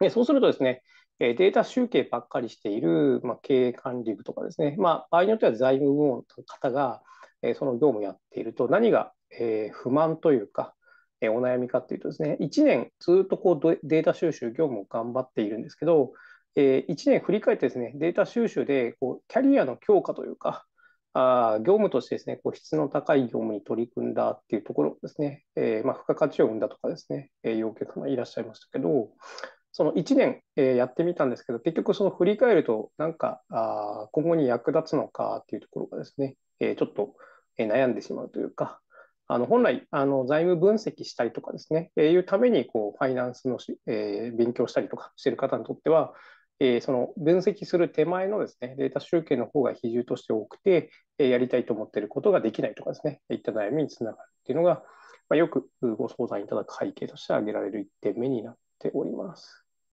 でそうするとですね、データ集計ばっかりしている、まあ、経営管理部とかですね、まあ、場合によっては財務部門の方が、えその業務をやっていると、何が、え不満というか、えお悩みかというとですね、1年ずっとこうデータ収集、業務を頑張っているんですけど、え1年振り返ってですね、データ収集でこうキャリアの強化というか、あ業務としてですね、こう質の高い業務に取り組んだっていうところですね、えー、ま付加価値を生んだとかですね、え要求様いらっしゃいましたけど、その1年、えやってみたんですけど、結局その振り返ると、なんかあ今後に役立つのかっていうところがですね、えちょっと、え悩んでしまうというか、あの本来あの財務分析したりとかですね、えいうためにこうファイナンスのし、え勉強したりとかしてる方にとっては、えその分析する手前のですねデータ集計の方が比重として多くて、えやりたいと思っていることができないとかですね、いった悩みにつながるっていうのが、まあ、よくご相談いただく背景として挙げられる1点目になっております。